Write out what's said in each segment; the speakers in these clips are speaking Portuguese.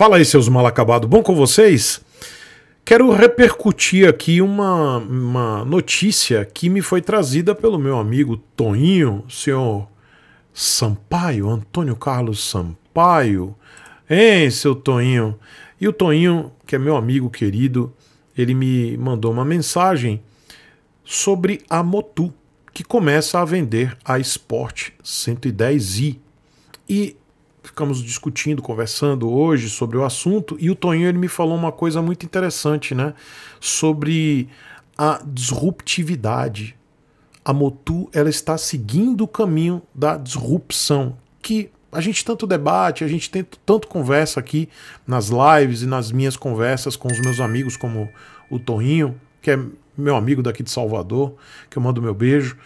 Fala aí, seus mal acabados, bom com vocês? Quero repercutir aqui uma, uma notícia que me foi trazida pelo meu amigo Toninho, senhor Sampaio, Antônio Carlos Sampaio. Hein, seu Toninho? E o Toninho, que é meu amigo querido, ele me mandou uma mensagem sobre a Motu, que começa a vender a Sport 110i. E ficamos discutindo, conversando hoje sobre o assunto, e o Toninho ele me falou uma coisa muito interessante, né? Sobre a disruptividade. A Motu ela está seguindo o caminho da disrupção, que a gente tanto debate, a gente tem tanto conversa aqui nas lives e nas minhas conversas com os meus amigos, como o Toninho que é meu amigo daqui de Salvador, que eu mando meu beijo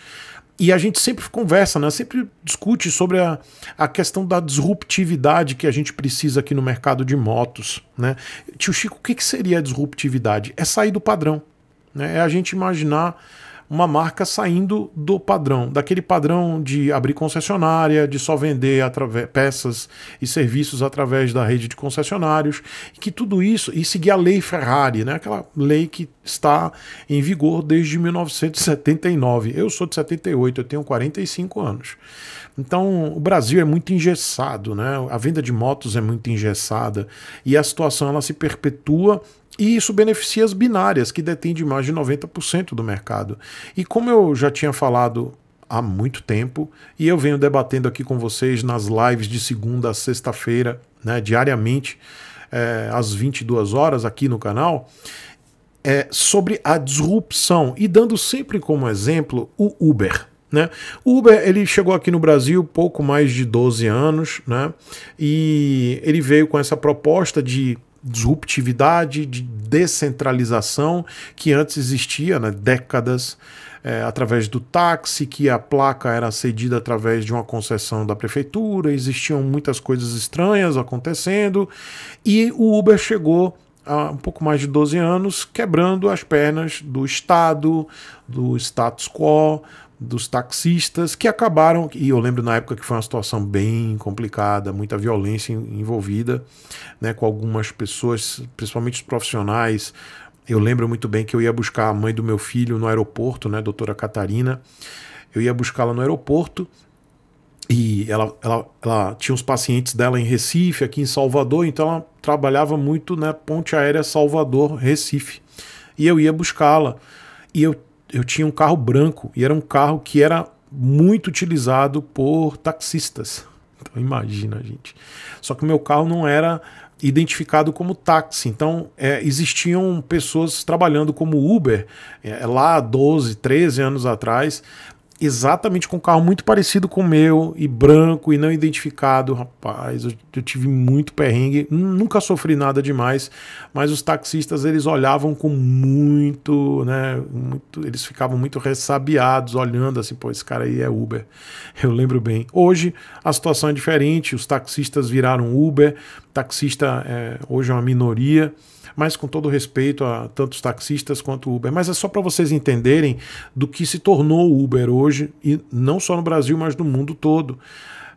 e a gente sempre conversa, né? sempre discute sobre a, a questão da disruptividade que a gente precisa aqui no mercado de motos. Né? Tio Chico, o que, que seria a disruptividade? É sair do padrão. Né? É a gente imaginar uma marca saindo do padrão, daquele padrão de abrir concessionária, de só vender peças e serviços através da rede de concessionários, e que tudo isso, e seguir a lei Ferrari, né? aquela lei que está em vigor desde 1979. Eu sou de 78, eu tenho 45 anos. Então, o Brasil é muito engessado, né? A venda de motos é muito engessada e a situação ela se perpetua e isso beneficia as binárias, que detêm de mais de 90% do mercado. E como eu já tinha falado há muito tempo, e eu venho debatendo aqui com vocês nas lives de segunda a sexta-feira, né, diariamente, é, às 22 horas aqui no canal, é, sobre a disrupção, e dando sempre como exemplo o Uber. Né? O Uber ele chegou aqui no Brasil pouco mais de 12 anos né? e ele veio com essa proposta de disruptividade, de descentralização que antes existia, né, décadas, é, através do táxi, que a placa era cedida através de uma concessão da prefeitura, existiam muitas coisas estranhas acontecendo, e o Uber chegou há um pouco mais de 12 anos, quebrando as pernas do Estado, do status quo, dos taxistas que acabaram, e eu lembro na época que foi uma situação bem complicada, muita violência envolvida, né, com algumas pessoas, principalmente os profissionais. Eu lembro muito bem que eu ia buscar a mãe do meu filho no aeroporto, né, doutora Catarina. Eu ia buscá-la no aeroporto e ela, ela, ela tinha os pacientes dela em Recife, aqui em Salvador, então ela trabalhava muito na né, ponte aérea Salvador-Recife. E eu ia buscá-la. E eu eu tinha um carro branco e era um carro que era muito utilizado por taxistas. Então imagina, gente. Só que o meu carro não era identificado como táxi. Então, é, existiam pessoas trabalhando como Uber é, lá 12, 13 anos atrás, exatamente com um carro muito parecido com o meu e branco e não identificado. Rapaz, eu, eu tive muito perrengue, nunca sofri nada demais, mas os taxistas eles olhavam com muito, né, muito, eles ficavam muito ressabiados, olhando assim, pô, esse cara aí é Uber. Eu lembro bem. Hoje a situação é diferente, os taxistas viraram Uber, taxista é, hoje é uma minoria mas com todo respeito a tantos taxistas quanto Uber. Mas é só para vocês entenderem do que se tornou o Uber hoje, e não só no Brasil, mas no mundo todo.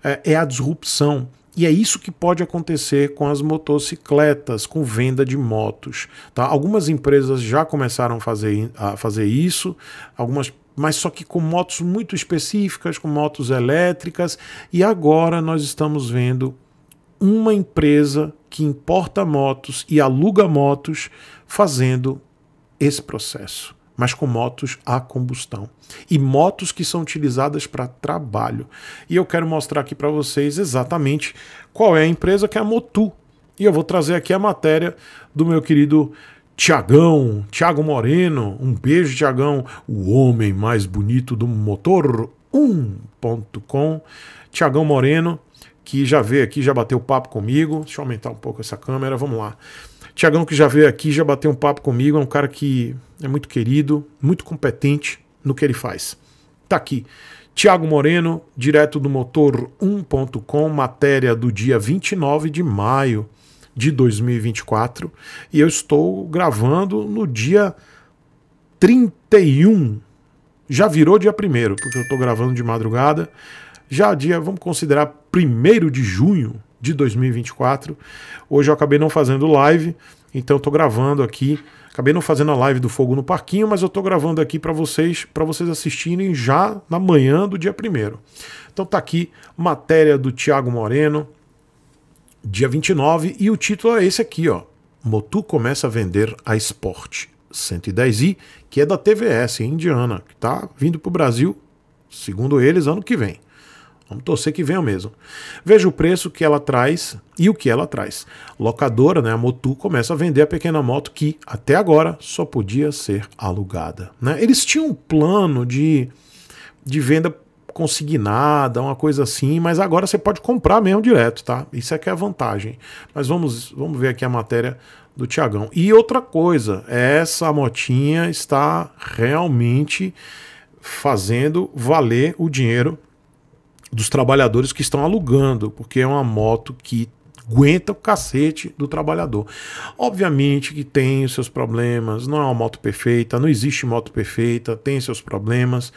É, é a disrupção. E é isso que pode acontecer com as motocicletas, com venda de motos. Tá? Algumas empresas já começaram a fazer, a fazer isso, algumas mas só que com motos muito específicas, com motos elétricas, e agora nós estamos vendo uma empresa que importa motos e aluga motos fazendo esse processo, mas com motos a combustão e motos que são utilizadas para trabalho. E eu quero mostrar aqui para vocês exatamente qual é a empresa que é a Motu. E eu vou trazer aqui a matéria do meu querido Tiagão, Tiago Moreno, um beijo, Tiagão, o homem mais bonito do motor 1.com. Tiagão Moreno que já veio aqui, já bateu papo comigo. Deixa eu aumentar um pouco essa câmera, vamos lá. Tiagão, que já veio aqui, já bateu um papo comigo, é um cara que é muito querido, muito competente no que ele faz. Tá aqui. Tiago Moreno, direto do motor1.com, matéria do dia 29 de maio de 2024. E eu estou gravando no dia 31. Já virou dia primeiro, porque eu estou gravando de madrugada já dia, vamos considerar 1 de junho de 2024. Hoje eu acabei não fazendo live, então estou gravando aqui. Acabei não fazendo a live do Fogo no Parquinho, mas eu estou gravando aqui para vocês, para vocês assistirem já na manhã do dia 1 Então tá aqui matéria do Tiago Moreno, dia 29, e o título é esse aqui, ó. Motu começa a vender a Sport 110i, que é da TVS, em Indiana, que está vindo para o Brasil, segundo eles, ano que vem. Vamos torcer que venha mesmo. Veja o preço que ela traz e o que ela traz. Locadora, né, a Motu, começa a vender a pequena moto que até agora só podia ser alugada. Né? Eles tinham um plano de, de venda consignada, uma coisa assim, mas agora você pode comprar mesmo direto, tá? Isso é que é a vantagem. Mas vamos, vamos ver aqui a matéria do Tiagão. E outra coisa, essa motinha está realmente fazendo valer o dinheiro dos trabalhadores que estão alugando, porque é uma moto que aguenta o cacete do trabalhador. Obviamente que tem os seus problemas, não é uma moto perfeita, não existe moto perfeita, tem seus problemas.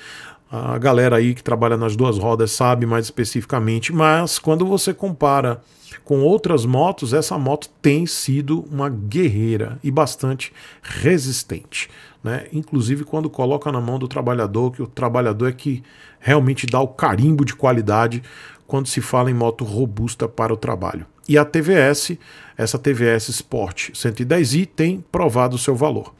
A galera aí que trabalha nas duas rodas sabe mais especificamente, mas quando você compara com outras motos, essa moto tem sido uma guerreira e bastante resistente. Né? Inclusive quando coloca na mão do trabalhador, que o trabalhador é que realmente dá o carimbo de qualidade quando se fala em moto robusta para o trabalho. E a TVS, essa TVS Sport 110i, tem provado o seu valor.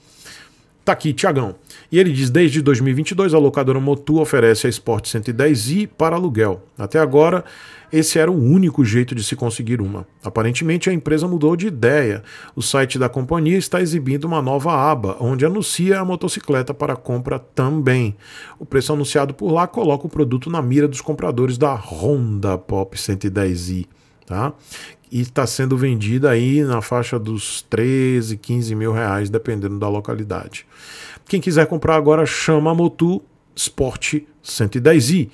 Tá aqui, Tiagão. E ele diz: desde 2022, a locadora Motu oferece a Sport 110i para aluguel. Até agora, esse era o único jeito de se conseguir uma. Aparentemente, a empresa mudou de ideia. O site da companhia está exibindo uma nova aba, onde anuncia a motocicleta para compra também. O preço anunciado por lá coloca o produto na mira dos compradores da Honda Pop 110i. Tá? e está sendo vendida aí na faixa dos 13, 15 mil reais, dependendo da localidade. Quem quiser comprar agora, chama a Motu Sport 110i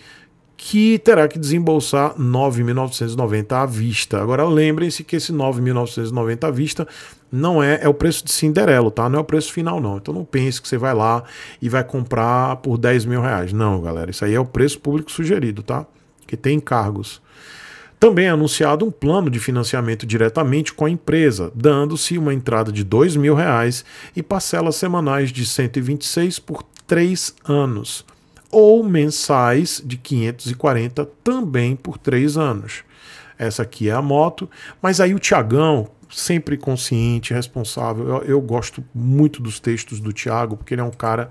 que terá que desembolsar 9.990 à vista. Agora lembrem-se que esse 9.990 à vista não é, é o preço de Cinderelo, tá? Não é o preço final, não. Então não pense que você vai lá e vai comprar por 10 mil reais. Não, galera, isso aí é o preço público sugerido, tá? Que tem encargos. Também é anunciado um plano de financiamento diretamente com a empresa, dando-se uma entrada de R$ 2.000 e parcelas semanais de 126 por 3 anos ou mensais de 540 também por três anos. Essa aqui é a moto, mas aí o Tiagão, sempre consciente, responsável, eu, eu gosto muito dos textos do Tiago, porque ele é um cara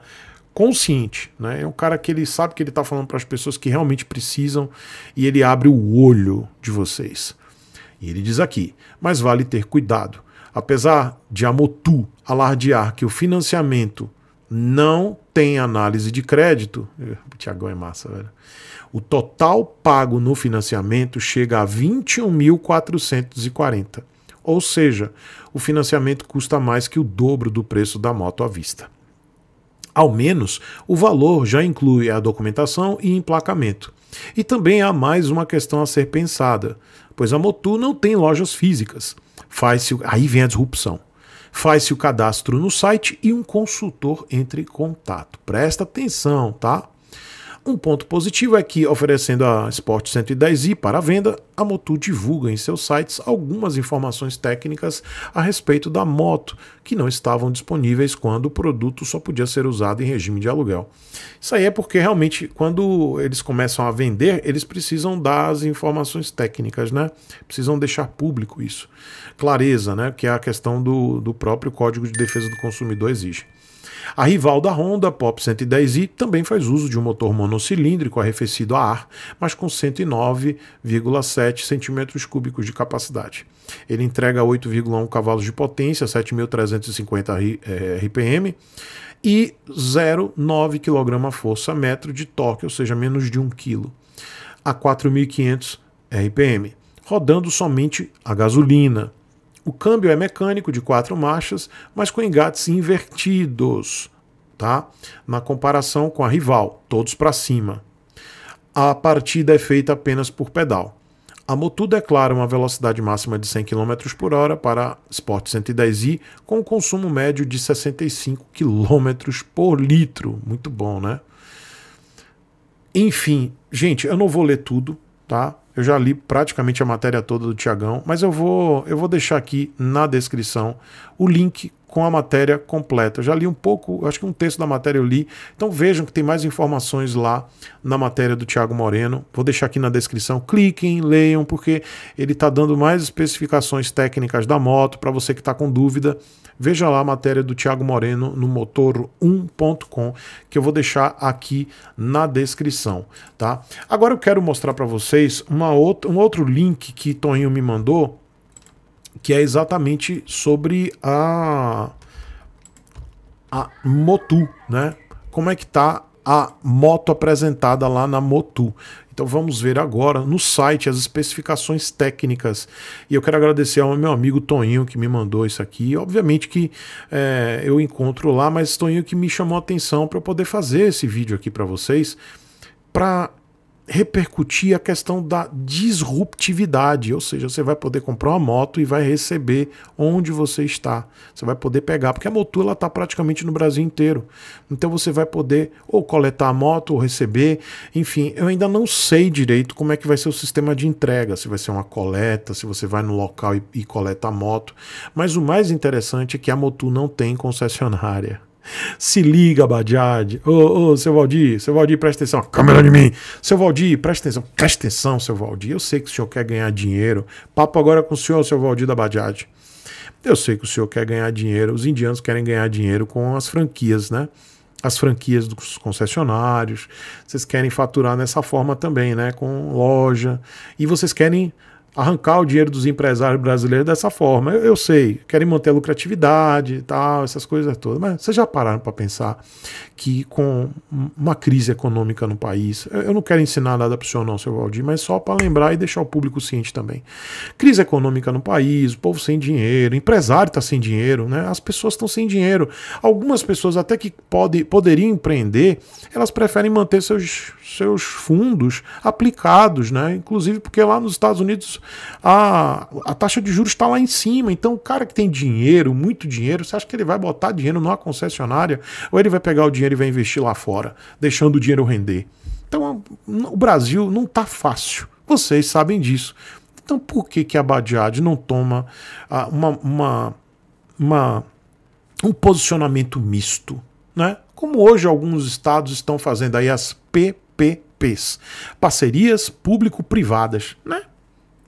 consciente, né? É um cara que ele sabe que ele está falando para as pessoas que realmente precisam e ele abre o olho de vocês. E ele diz aqui: mas vale ter cuidado. Apesar de a Motu alardear que o financiamento não tem análise de crédito, é, o Tiagão é massa, velho. O total pago no financiamento chega a 21.440. Ou seja, o financiamento custa mais que o dobro do preço da moto à vista. Ao menos, o valor já inclui a documentação e emplacamento. E também há mais uma questão a ser pensada, pois a Motu não tem lojas físicas. Faz-se, aí vem a disrupção faz-se o cadastro no site e um consultor entre em contato. Presta atenção, tá? Um ponto positivo é que, oferecendo a Sport 110i para venda, a Motul divulga em seus sites algumas informações técnicas a respeito da moto, que não estavam disponíveis quando o produto só podia ser usado em regime de aluguel. Isso aí é porque realmente, quando eles começam a vender, eles precisam dar as informações técnicas, né? Precisam deixar público isso. Clareza, né? Que é a questão do, do próprio Código de Defesa do Consumidor exige. A rival da Honda, Pop 110i, também faz uso de um motor monocilíndrico arrefecido a ar, mas com 109,7 cm cúbicos de capacidade. Ele entrega 8,1 cavalos de potência, 7.350 RPM e 0,9 kgfm eh, de torque, ou seja, menos de 1 kg, a 4.500 eh, RPM, rodando somente a gasolina. O câmbio é mecânico de quatro marchas, mas com engates invertidos, tá? Na comparação com a rival, todos para cima. A partida é feita apenas por pedal. A Motu declara uma velocidade máxima de 100 km por hora para Sport 110i, com um consumo médio de 65 km por litro. Muito bom, né? Enfim, gente, eu não vou ler tudo, tá? Eu já li praticamente a matéria toda do Tiagão, mas eu vou, eu vou deixar aqui na descrição o link com a matéria completa. Eu já li um pouco, acho que um texto da matéria eu li. Então vejam que tem mais informações lá na matéria do Tiago Moreno. Vou deixar aqui na descrição. Cliquem, leiam, porque ele está dando mais especificações técnicas da moto para você que está com dúvida. Veja lá a matéria do Tiago Moreno no motor1.com, que eu vou deixar aqui na descrição, tá? Agora eu quero mostrar para vocês uma outra, um outro link que Toninho me mandou que é exatamente sobre a, a Motu, né? Como é que tá a moto apresentada lá na Motu. Então vamos ver agora no site as especificações técnicas. E eu quero agradecer ao meu amigo Toninho que me mandou isso aqui. Obviamente que é, eu encontro lá, mas Toninho que me chamou a atenção para eu poder fazer esse vídeo aqui para vocês, para repercutir a questão da disruptividade, ou seja, você vai poder comprar uma moto e vai receber onde você está. Você vai poder pegar, porque a Motul está praticamente no Brasil inteiro. Então você vai poder ou coletar a moto ou receber. Enfim, eu ainda não sei direito como é que vai ser o sistema de entrega, se vai ser uma coleta, se você vai no local e, e coleta a moto. Mas o mais interessante é que a Motul não tem concessionária. Se liga, Badiade. Ô, ô, seu Valdir, seu Valdir, presta atenção. Câmera de mim. Seu Valdir, presta atenção. Presta atenção, seu Valdir. Eu sei que o senhor quer ganhar dinheiro. Papo agora com o senhor, seu Valdir da Badiade. Eu sei que o senhor quer ganhar dinheiro. Os indianos querem ganhar dinheiro com as franquias, né? As franquias dos concessionários. Vocês querem faturar nessa forma também, né? Com loja. E vocês querem arrancar o dinheiro dos empresários brasileiros dessa forma. Eu, eu sei, querem manter a lucratividade e tal, essas coisas todas. Mas vocês já pararam para pensar que com uma crise econômica no país, eu não quero ensinar nada para o senhor não, seu Valdir, mas só para lembrar e deixar o público ciente também. Crise econômica no país, o povo sem dinheiro, empresário está sem dinheiro, né? as pessoas estão sem dinheiro. Algumas pessoas até que pode, poderiam empreender, elas preferem manter seus, seus fundos aplicados, né? inclusive porque lá nos Estados Unidos a, ah, a taxa de juros está lá em cima. Então, o cara que tem dinheiro, muito dinheiro, você acha que ele vai botar dinheiro numa concessionária ou ele vai pegar o dinheiro e vai investir lá fora, deixando o dinheiro render? Então, o Brasil não está fácil. Vocês sabem disso. Então, por que, que a Badiad não toma ah, uma, uma, uma, um posicionamento misto? Né? Como hoje alguns estados estão fazendo aí as PPPs parcerias público-privadas. Né?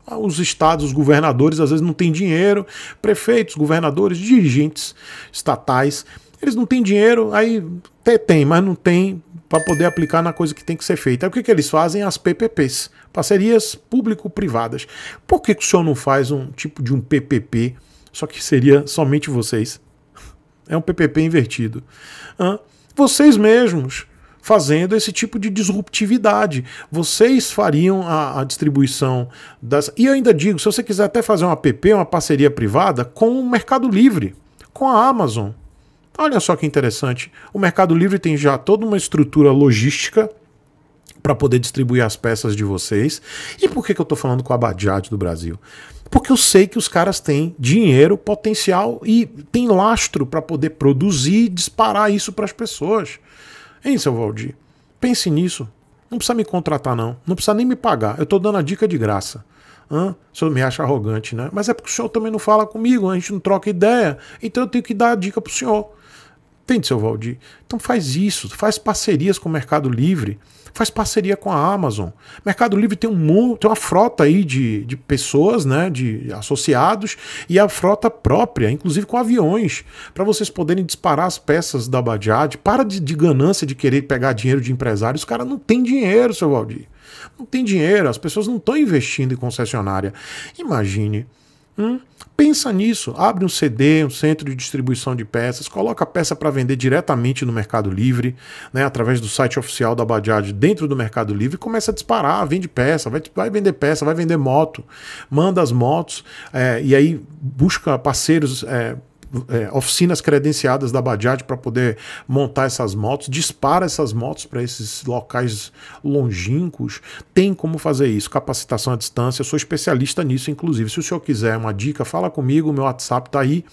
Ah, os estados, os governadores, às vezes não têm dinheiro, prefeitos, governadores, dirigentes estatais, eles não têm dinheiro, aí até tem, mas não tem para poder aplicar na coisa que tem que ser feita. Aí o que, que eles fazem? As PPPs, parcerias público-privadas. Por que, que o senhor não faz um tipo de um PPP, só que seria somente vocês? É um PPP invertido. vocês mesmos fazendo esse tipo de disruptividade. Vocês fariam a, a distribuição das. E eu ainda digo, se você quiser até fazer uma app, uma parceria privada, com o Mercado Livre, com a Amazon. Olha só que interessante. O Mercado Livre tem já toda uma estrutura logística para poder distribuir as peças de vocês. E por que, que eu estou falando com a Badiade do Brasil? Porque eu sei que os caras têm dinheiro, potencial e tem lastro para poder produzir e disparar isso para as pessoas. Hein, seu Valdir? Pense nisso. Não precisa me contratar, não. Não precisa nem me pagar. Eu estou dando a dica de graça. Hã? O senhor me acha arrogante, né? Mas é porque o senhor também não fala comigo, a gente não troca ideia. Então eu tenho que dar a dica para o senhor. Entende, seu Valdir? Então faz isso, faz parcerias com o Mercado Livre faz parceria com a Amazon. Mercado Livre tem, um, tem uma frota aí de, de pessoas, né, de associados, e a frota própria, inclusive com aviões, para vocês poderem disparar as peças da Bajaj. Para de, de ganância de querer pegar dinheiro de empresários, o cara não tem dinheiro, seu Valdir. Não tem dinheiro, as pessoas não estão investindo em concessionária. Imagine Hum? Pensa nisso, abre um CD, um centro de distribuição de peças, coloca a peça para vender diretamente no Mercado Livre, né, através do site oficial da Bajaj dentro do Mercado Livre, começa a disparar, vende peça, vai, vai vender peça, vai vender moto, manda as motos é, e aí busca parceiros é, é, oficinas credenciadas da Bajaj para poder montar essas motos, dispara essas motos para esses locais longínquos, tem como fazer isso, capacitação à distância, eu sou especialista nisso, inclusive. Se o senhor quiser uma dica, fala comigo, meu WhatsApp está aí,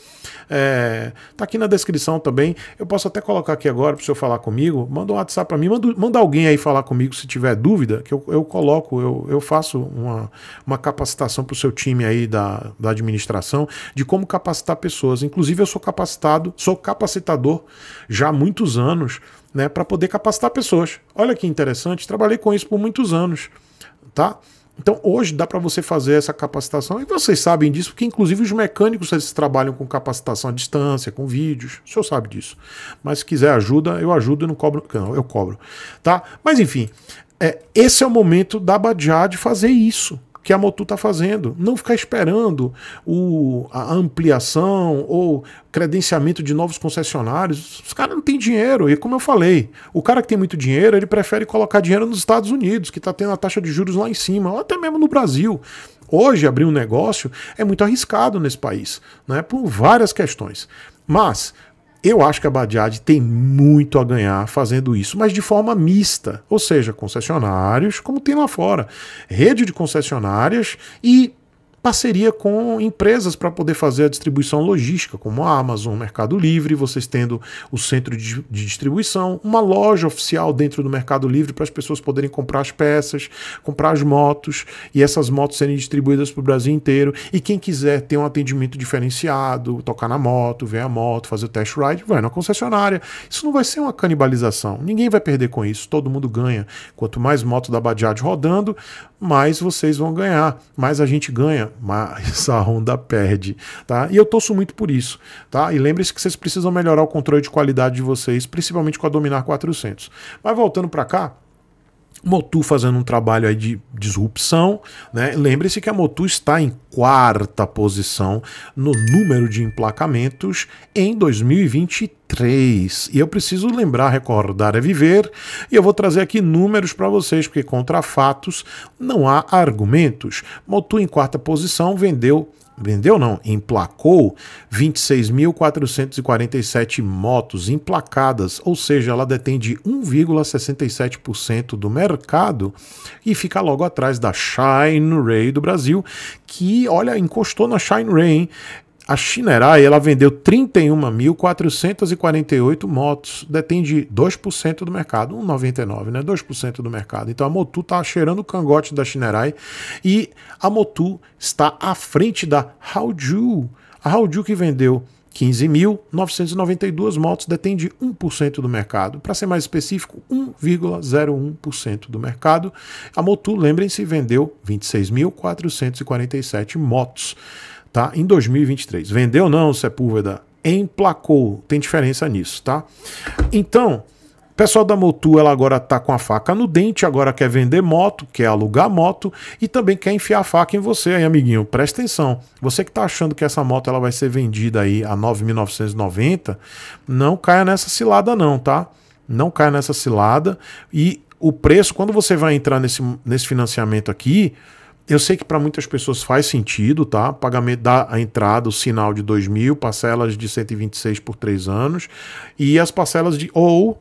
é, tá aqui na descrição também. Eu posso até colocar aqui agora para o senhor falar comigo, manda um WhatsApp para mim, manda, manda, alguém aí falar comigo se tiver dúvida, que eu, eu coloco, eu, eu faço uma, uma capacitação para o seu time aí da, da administração de como capacitar pessoas, inclusive Inclusive, eu sou capacitado, sou capacitador já há muitos anos, né, para poder capacitar pessoas. Olha que interessante, trabalhei com isso por muitos anos, tá? Então, hoje dá para você fazer essa capacitação, e vocês sabem disso, porque inclusive os mecânicos eles trabalham com capacitação à distância, com vídeos, o senhor sabe disso. Mas se quiser ajuda, eu ajudo e não cobro, não, eu cobro, tá? Mas enfim, é, esse é o momento da Badiá de fazer isso, que a Motu está fazendo. Não ficar esperando o, a ampliação ou credenciamento de novos concessionários. Os caras não têm dinheiro. E como eu falei, o cara que tem muito dinheiro, ele prefere colocar dinheiro nos Estados Unidos, que está tendo a taxa de juros lá em cima, ou até mesmo no Brasil. Hoje, abrir um negócio é muito arriscado nesse país, né, por várias questões. Mas eu acho que a Badiad tem muito a ganhar fazendo isso, mas de forma mista, ou seja, concessionários, como tem lá fora, rede de concessionárias e parceria com empresas para poder fazer a distribuição logística, como a Amazon, Mercado Livre, vocês tendo o centro de, distribuição, uma loja oficial dentro do Mercado Livre para as pessoas poderem comprar as peças, comprar as motos e essas motos serem distribuídas para o Brasil inteiro. E quem quiser ter um atendimento diferenciado, tocar na moto, ver a moto, fazer o test ride, vai na concessionária. Isso não vai ser uma canibalização, ninguém vai perder com isso, todo mundo ganha. Quanto mais moto da Bajaj rodando, mais vocês vão ganhar, mais a gente ganha, mais a Honda perde, tá? E eu torço muito por isso, tá? E lembre-se que vocês precisam melhorar o controle de qualidade de vocês, principalmente com a Dominar 400. Mas voltando para cá, Motu fazendo um trabalho aí de disrupção. Né? Lembre-se que a Motu está em quarta posição no número de emplacamentos em 2023. E eu preciso lembrar, recordar é viver, e eu vou trazer aqui números para vocês, porque contra fatos não há argumentos. Motu em quarta posição vendeu Vendeu não, emplacou 26.447 motos emplacadas, ou seja, ela detém de 1,67% do mercado e fica logo atrás da Shine Ray do Brasil, que, olha, encostou na Shine Ray, hein? a Shinerai ela vendeu 31.448 motos, detém de 2% do mercado, 1,99, né? 2% do mercado. Então a Motu está cheirando o cangote da Shinerai e a Motu está à frente da Haoju. A Haoju que vendeu 15.992 motos detém de 1% do mercado. Para ser mais específico, 1,01% do mercado. A Motu, lembrem-se, vendeu 26.447 motos tá? Em 2023. Vendeu ou não, Sepúlveda? É Emplacou. Tem diferença nisso, tá? Então, o pessoal da Motu, ela agora tá com a faca no dente, agora quer vender moto, quer alugar moto e também quer enfiar a faca em você aí, amiguinho. Presta atenção. Você que tá achando que essa moto ela vai ser vendida aí a 9.990, não caia nessa cilada não, tá? Não caia nessa cilada e o preço, quando você vai entrar nesse, nesse financiamento aqui, eu sei que para muitas pessoas faz sentido, tá? Pagamento da entrada, o sinal de 2 mil, parcelas de 126 por 3 anos e as parcelas de. ou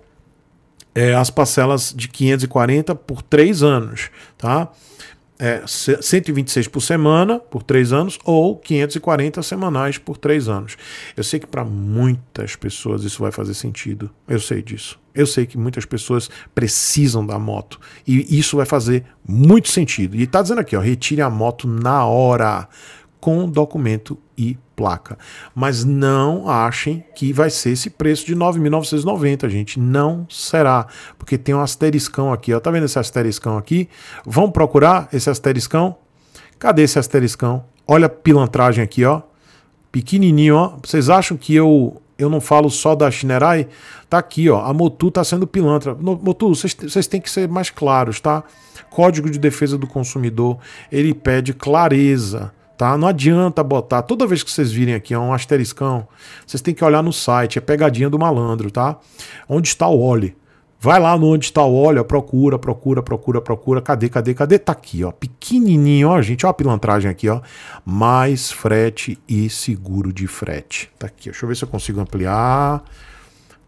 é, as parcelas de 540 por 3 anos, tá? é, 126 por semana por três anos ou 540 semanais por três anos. Eu sei que para muitas pessoas isso vai fazer sentido. Eu sei disso. Eu sei que muitas pessoas precisam da moto e isso vai fazer muito sentido. E está dizendo aqui, ó, retire a moto na hora com documento e placa. Mas não achem que vai ser esse preço de 9.990, gente. Não será, porque tem um asteriscão aqui, ó. Tá vendo esse asteriscão aqui? Vamos procurar esse asteriscão? Cadê esse asteriscão? Olha a pilantragem aqui, ó. Pequenininho, ó. Vocês acham que eu eu não falo só da Shinerai? Tá aqui, ó. A Motu tá sendo pilantra. No, Motu, vocês têm que ser mais claros, tá? Código de Defesa do Consumidor, ele pede clareza Tá? Não adianta botar. Toda vez que vocês virem aqui é um asteriscão, vocês têm que olhar no site, é pegadinha do malandro, tá? Onde está o óleo? Vai lá no onde está o óleo, procura, procura, procura, procura. Cadê, cadê, cadê? Tá aqui, ó. Pequenininho, ó, gente. Ó a pilantragem aqui, ó. Mais frete e seguro de frete. Tá aqui, Deixa eu ver se eu consigo ampliar.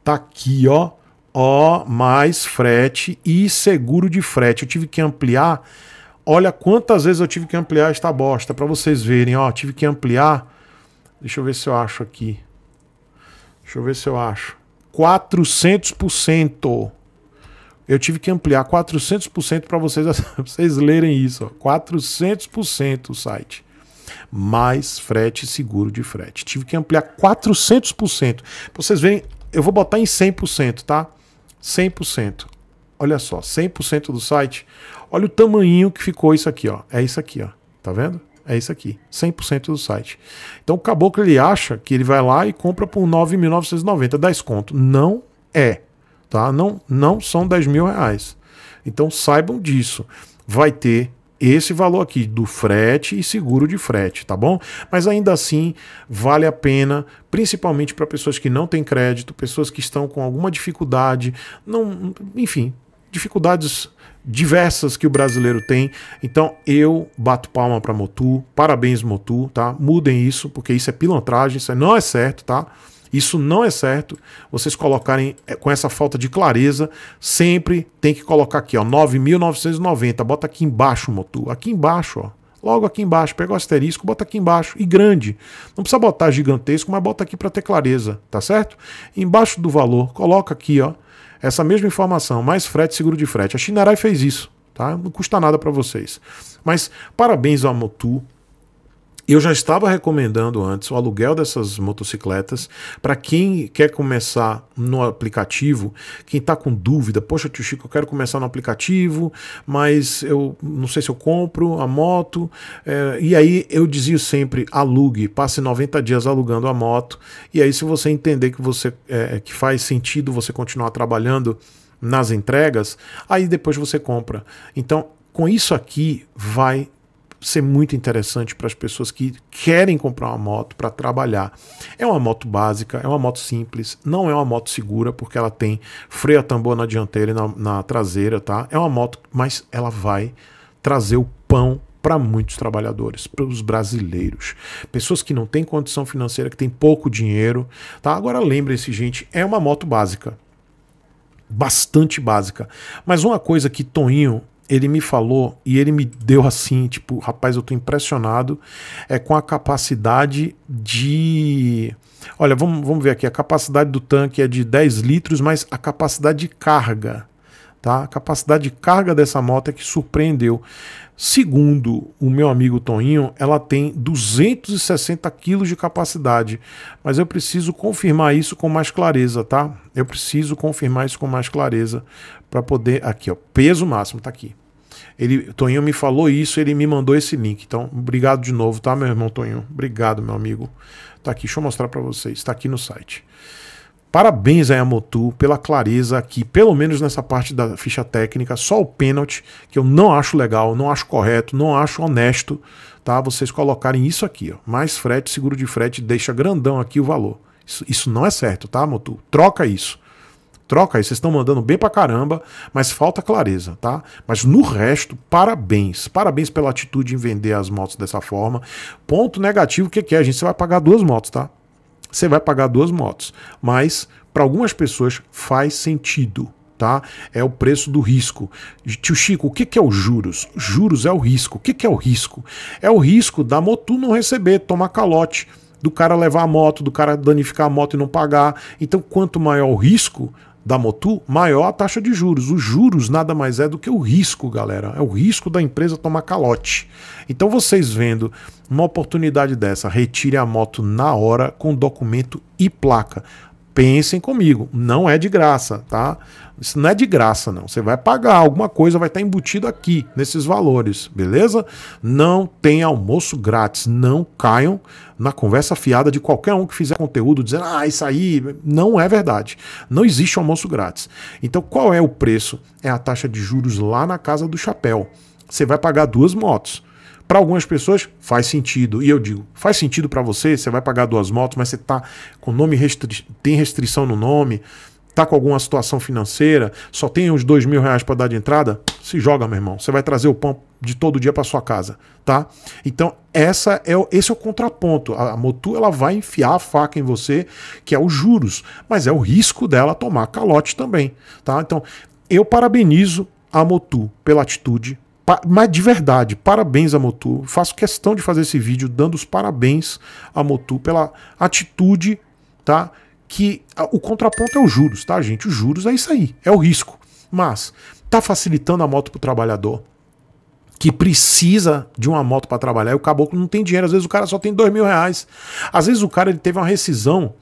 Tá aqui, ó. Ó, mais frete e seguro de frete. Eu tive que ampliar Olha quantas vezes eu tive que ampliar esta bosta para vocês verem, ó, tive que ampliar. Deixa eu ver se eu acho aqui. Deixa eu ver se eu acho. 400%. Eu tive que ampliar 400% para vocês, vocês lerem isso, ó. 400% o site. Mais frete seguro de frete. Tive que ampliar 400%. Pra vocês verem, eu vou botar em 100%, tá? 100%. Olha só, 100% do site. Olha o tamanho que ficou isso aqui, ó. É isso aqui, ó. Tá vendo? É isso aqui, 100% do site. Então o caboclo ele acha que ele vai lá e compra por 9.990, 10 conto. Não é, tá? Não, não são 10 mil reais. Então saibam disso. Vai ter esse valor aqui do frete e seguro de frete, tá bom? Mas ainda assim vale a pena, principalmente para pessoas que não têm crédito, pessoas que estão com alguma dificuldade, não, enfim, dificuldades diversas que o brasileiro tem. Então eu bato palma para Motu, parabéns Motu, tá? Mudem isso, porque isso é pilantragem, isso é- não é certo, tá? Isso não é certo. Vocês colocarem eh, com essa falta de clareza, sempre tem que colocar aqui, ó, 9.990, bota aqui embaixo Motu, aqui embaixo, ó. Logo aqui embaixo, pega o asterisco, bota aqui embaixo e grande. Não precisa botar gigantesco, mas bota aqui para ter clareza, tá certo? Embaixo do valor, coloca aqui, ó, essa mesma informação, mais frete, seguro de frete. A Shinarai fez isso, tá? Não custa nada para vocês. Mas parabéns ao Motu, eu já estava recomendando antes o aluguel dessas motocicletas para quem quer começar no aplicativo, quem está com dúvida, poxa, tio Chico, eu quero começar no aplicativo, mas eu não sei se eu compro a moto. É, e aí eu dizia sempre: alugue, passe 90 dias alugando a moto. E aí, se você entender que você é, que faz sentido você continuar trabalhando nas entregas, aí depois você compra. Então, com isso aqui vai ser muito interessante para as pessoas que querem comprar uma moto para trabalhar. É uma moto básica, é uma moto simples, não é uma moto segura porque ela tem freio a tambor na dianteira e na, na traseira, tá? É uma moto, mas ela vai trazer o pão para muitos trabalhadores, para os brasileiros, pessoas que não têm condição financeira, que têm pouco dinheiro, tá? Agora lembre-se, gente, é uma moto básica, bastante básica. Mas uma coisa que Toninho ele me falou e ele me deu assim, tipo, rapaz, eu tô impressionado é com a capacidade de. Olha, vamos, vamos ver aqui, a capacidade do tanque é de 10 litros, mas a capacidade de carga, tá? A capacidade de carga dessa moto é que surpreendeu. Segundo o meu amigo Toninho, ela tem 260 quilos de capacidade, mas eu preciso confirmar isso com mais clareza, tá? Eu preciso confirmar isso com mais clareza para poder aqui, ó, peso máximo tá aqui. Ele, Toninho me falou isso, ele me mandou esse link. Então, obrigado de novo, tá, meu irmão Toninho? Obrigado, meu amigo. Tá aqui, deixa eu mostrar para vocês. Tá aqui no site. Parabéns a Motu pela clareza aqui, pelo menos nessa parte da ficha técnica, só o pênalti, que eu não acho legal, não acho correto, não acho honesto, tá? Vocês colocarem isso aqui, ó. Mais frete, seguro de frete, deixa grandão aqui o valor. Isso, isso não é certo, tá, Motu? Troca isso. Troca isso, vocês estão mandando bem pra caramba, mas falta clareza, tá? Mas no resto, parabéns. Parabéns pela atitude em vender as motos dessa forma. Ponto negativo, o que, que é? A gente vai pagar duas motos, tá? você vai pagar duas motos. Mas para algumas pessoas faz sentido. Tá? É o preço do risco. Tio Chico, o que, é o juros? Juros é o risco. O que, é o risco? É o risco da moto não receber, tomar calote, do cara levar a moto, do cara danificar a moto e não pagar. Então, quanto maior o risco, da Motu, maior a taxa de juros. Os juros nada mais é do que o risco, galera. É o risco da empresa tomar calote. Então vocês vendo uma oportunidade dessa, retire a moto na hora com documento e placa pensem comigo, não é de graça, tá? Isso não é de graça, não. Você vai pagar, alguma coisa vai estar embutido aqui, nesses valores, beleza? Não tem almoço grátis. Não caiam na conversa fiada de qualquer um que fizer conteúdo dizendo, ah, isso aí. Não é verdade. Não existe almoço grátis. Então, qual é o preço? É a taxa de juros lá na casa do chapéu. Você vai pagar duas motos. Para algumas pessoas faz sentido. E eu digo, faz sentido para você, você vai pagar duas motos, mas você tá com nome restri... tem restrição no nome, tá com alguma situação financeira, só tem uns dois mil reais para dar de entrada, se joga, meu irmão. Você vai trazer o pão de todo dia para sua casa, tá? Então essa é o, esse é o contraponto. A, a Motu ela vai enfiar a faca em você, que é os juros, mas é o risco dela tomar calote também, tá? Então eu parabenizo a Motu pela atitude, mas de verdade, parabéns a Motu. Faço questão de fazer esse vídeo dando os parabéns a Motu pela atitude, tá? Que o contraponto é os juros, tá, gente? Os juros é isso aí, é o risco. Mas tá facilitando a moto pro trabalhador que precisa de uma moto para trabalhar e o caboclo não tem dinheiro. Às vezes o cara só tem dois mil reais. Às vezes o cara ele teve uma rescisão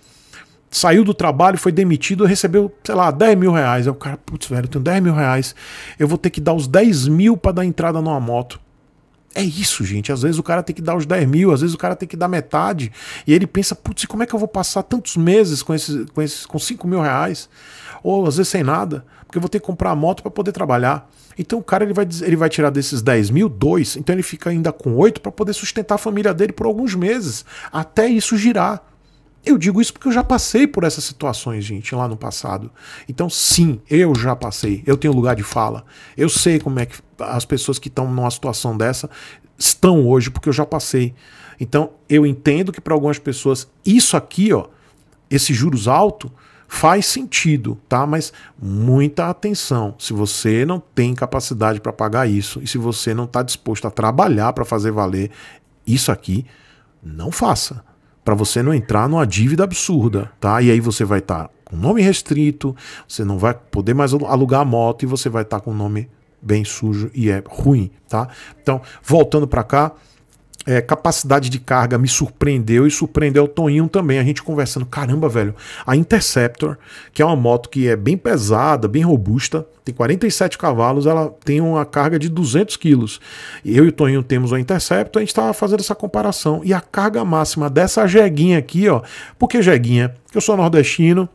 saiu do trabalho, foi demitido, recebeu, sei lá, 10 mil reais. Aí o cara, putz, velho, eu tenho 10 mil reais, eu vou ter que dar os 10 mil para dar entrada numa moto. É isso, gente. Às vezes o cara tem que dar os 10 mil, às vezes o cara tem que dar metade. E ele pensa, putz, como é que eu vou passar tantos meses com esses, com esses com 5 mil reais? Ou às vezes sem nada, porque eu vou ter que comprar a moto para poder trabalhar. Então o cara ele vai, ele vai tirar desses 10 mil, dois, então ele fica ainda com oito para poder sustentar a família dele por alguns meses, até isso girar. Eu digo isso porque eu já passei por essas situações, gente, lá no passado. Então, sim, eu já passei. Eu tenho lugar de fala. Eu sei como é que as pessoas que estão numa situação dessa estão hoje, porque eu já passei. Então, eu entendo que para algumas pessoas isso aqui, ó, esses juros altos, faz sentido, tá? Mas muita atenção. Se você não tem capacidade para pagar isso e se você não está disposto a trabalhar para fazer valer isso aqui, não faça para você não entrar numa dívida absurda, tá? E aí você vai estar tá com nome restrito, você não vai poder mais alugar a moto e você vai estar tá com o nome bem sujo e é ruim, tá? Então, voltando para cá, é, capacidade de carga me surpreendeu e surpreendeu o Toninho também. A gente conversando, caramba, velho, a Interceptor, que é uma moto que é bem pesada, bem robusta, tem 47 cavalos, ela tem uma carga de 200 quilos. Eu e o Toninho temos a Interceptor, a gente estava fazendo essa comparação. E a carga máxima dessa jeguinha aqui, ó, porque jeguinha, eu sou nordestino,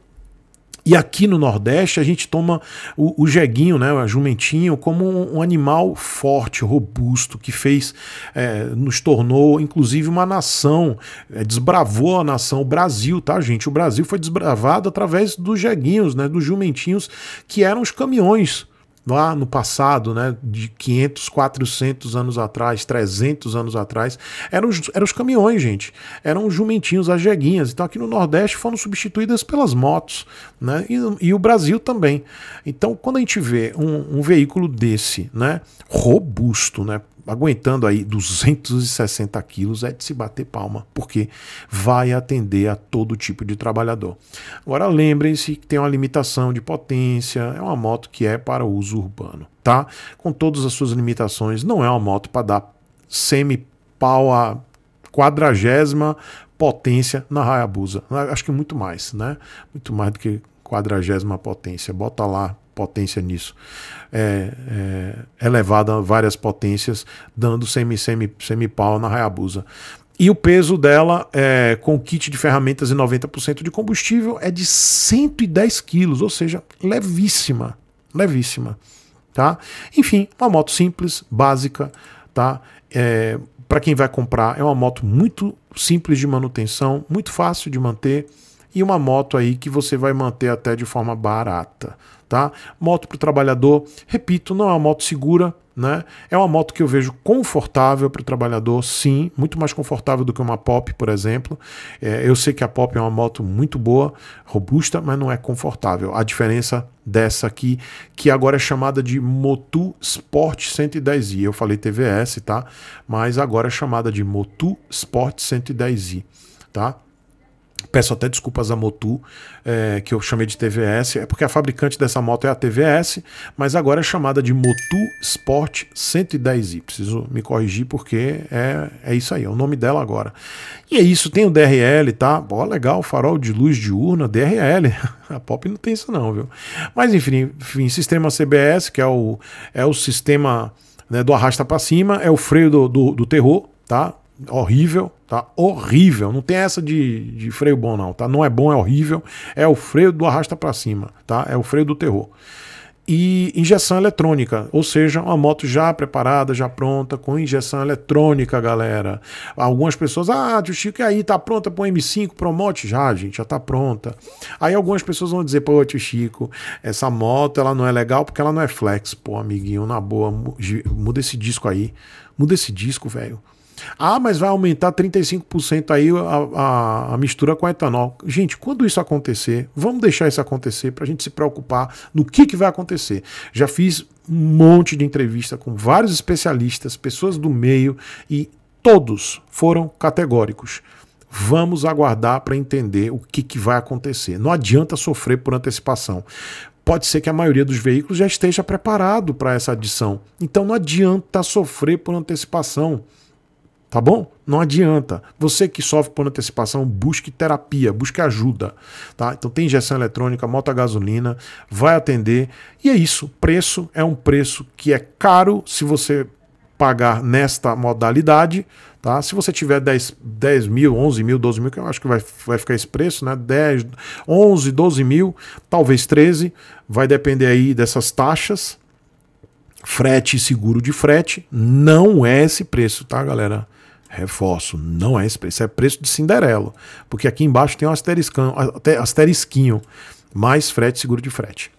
e aqui no Nordeste a gente toma o, o jeguinho, né, o jumentinho, como um, um animal forte, robusto, que fez, é, nos tornou inclusive uma nação, é, desbravou a nação, o Brasil, tá, gente? O Brasil foi desbravado através dos jeguinhos, né, dos jumentinhos, que eram os caminhões lá no passado, né, de 500, 400 anos atrás, 300 anos atrás, eram os, eram os caminhões, gente. Eram os jumentinhos, as jeguinhas. Então aqui no Nordeste foram substituídas pelas motos, né? E, e o Brasil também. Então quando a gente vê um, um veículo desse, né, robusto, né, aguentando aí 260 quilos é de se bater palma, porque vai atender a todo tipo de trabalhador. Agora lembrem-se que tem uma limitação de potência, é uma moto que é para uso urbano, tá? Com todas as suas limitações, não é uma moto para dar semi pau a quadragésima potência na Hayabusa. Acho que muito mais, né? Muito mais do que quadragésima potência. Bota lá potência nisso. É, é, elevada é a várias potências, dando semi-semi-pau semi na Hayabusa. E o peso dela, é, com kit de ferramentas e 90% de combustível, é de 110 quilos, ou seja, levíssima. Levíssima. Tá? Enfim, uma moto simples, básica, tá? É, para quem vai comprar, é uma moto muito simples de manutenção, muito fácil de manter e uma moto aí que você vai manter até de forma barata, tá? Moto para o trabalhador, repito, não é uma moto segura, né? É uma moto que eu vejo confortável para o trabalhador, sim, muito mais confortável do que uma Pop, por exemplo. É, eu sei que a Pop é uma moto muito boa, robusta, mas não é confortável. A diferença dessa aqui, que agora é chamada de Motu Sport 110i, eu falei TVS, tá? Mas agora é chamada de Motu Sport 110i, tá? Peço até desculpas à Motu é, que eu chamei de TVS, é porque a fabricante dessa moto é a TVS, mas agora é chamada de Motu Sport 110i. Preciso me corrigir porque é, é isso aí, é o nome dela agora. E é isso, tem o DRL, tá? Ó, legal, farol de luz diurna, DRL. A Pop não tem isso não, viu? Mas enfim, enfim sistema CBS, que é o, é o sistema né, do arrasta para cima, é o freio do, do, do terror, tá? horrível, tá? Horrível. Não tem essa de, de freio bom, não, tá? Não é bom, é horrível. É o freio do arrasta para cima, tá? É o freio do terror. E injeção eletrônica, ou seja, uma moto já preparada, já pronta, com injeção eletrônica, galera. Algumas pessoas, ah, tio Chico, e aí, tá pronta pro M5, moto Já, gente, já tá pronta. Aí algumas pessoas vão dizer, pô, tio Chico, essa moto, ela não é legal porque ela não é flex. Pô, amiguinho, na boa, muda esse disco aí. Muda esse disco, velho. Ah, mas vai aumentar 35% aí a, a, a, mistura com etanol. Gente, quando isso acontecer, vamos deixar isso acontecer para a gente se preocupar no que, que vai acontecer. Já fiz um monte de entrevista com vários especialistas, pessoas do meio, e todos foram categóricos. Vamos aguardar para entender o que, que vai acontecer. Não adianta sofrer por antecipação pode ser que a maioria dos veículos já esteja preparado para essa adição. Então não adianta sofrer por antecipação. Tá bom? Não adianta. Você que sofre por antecipação, busque terapia, busque ajuda. Tá? Então tem injeção eletrônica, moto a gasolina, vai atender. E é isso. Preço é um preço que é caro se você pagar nesta modalidade. Tá? Se você tiver 10, 10 mil, 11 mil, 12 mil, que eu acho que vai, vai ficar esse preço, né? 10, 11, 12 mil, talvez 13, vai depender aí dessas taxas. Frete e seguro de frete não é esse preço, tá, galera? Reforço, não é esse preço, é preço de Cinderelo, porque aqui embaixo tem um asterisquinho, asterisquinho mais frete, seguro de frete.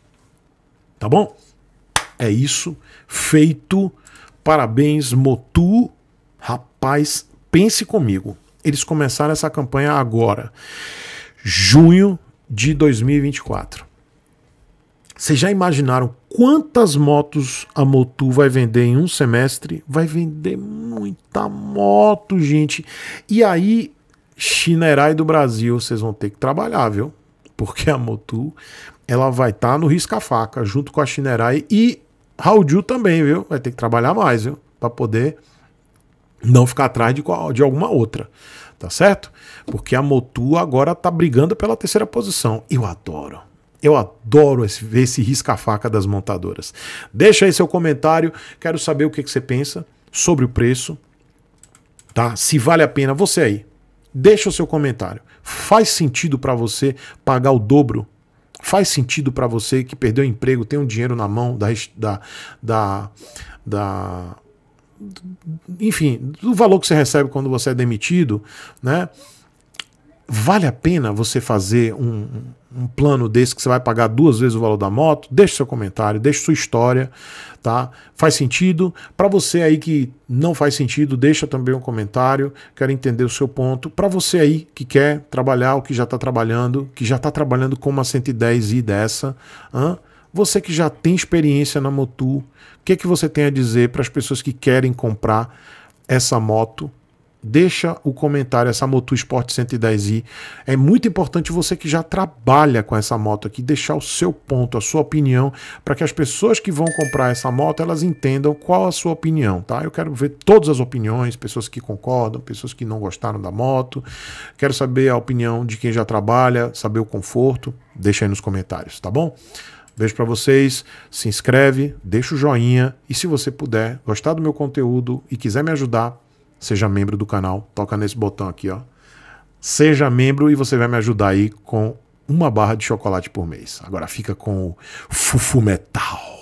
Tá bom? É isso, feito. Parabéns, Motu. Rapaz, pense comigo. Eles começaram essa campanha agora, junho de 2024. Vocês já imaginaram quantas motos a Motul vai vender em um semestre? Vai vender muita moto, gente. E aí, Chinerai do Brasil, vocês vão ter que trabalhar, viu? Porque a Motul, ela vai estar tá no risca-faca, junto com a Chinerai e Raulju também, viu? Vai ter que trabalhar mais, viu? Para poder não ficar atrás de, qual, de alguma outra, tá certo? Porque a Motul agora tá brigando pela terceira posição. Eu adoro. Eu adoro esse, ver esse risca-faca das montadoras. Deixa aí seu comentário, quero saber o que, que você pensa sobre o preço, tá? Se vale a pena, você aí, deixa o seu comentário. Faz sentido para você pagar o dobro? Faz sentido para você que perdeu o emprego, tem um dinheiro na mão da, da, da, da enfim, do valor que você recebe quando você é demitido, né? Vale a pena você fazer um, um plano desse que você vai pagar duas vezes o valor da moto, deixe seu comentário, deixe sua história, tá? Faz sentido? Para você aí que não faz sentido, deixa também um comentário, quero entender o seu ponto. Para você aí que quer trabalhar ou que já está trabalhando, que já está trabalhando com uma 110i dessa, hã? você que já tem experiência na Motul, o que que você tem a dizer para as pessoas que querem comprar essa moto deixa o comentário, essa Moto Sport 110i. É muito importante você que já trabalha com essa moto aqui deixar o seu ponto, a sua opinião, para que as pessoas que vão comprar essa moto, elas entendam qual a sua opinião, tá? Eu quero ver todas as opiniões, pessoas que concordam, pessoas que não gostaram da moto. Quero saber a opinião de quem já trabalha, saber o conforto. Deixa aí nos comentários, tá bom? Beijo para vocês, se inscreve, deixa o joinha e se você puder gostar do meu conteúdo e quiser me ajudar, seja membro do canal. Toca nesse botão aqui, ó. Seja membro e você vai me ajudar aí com uma barra de chocolate por mês. Agora fica com o Fufu Metal.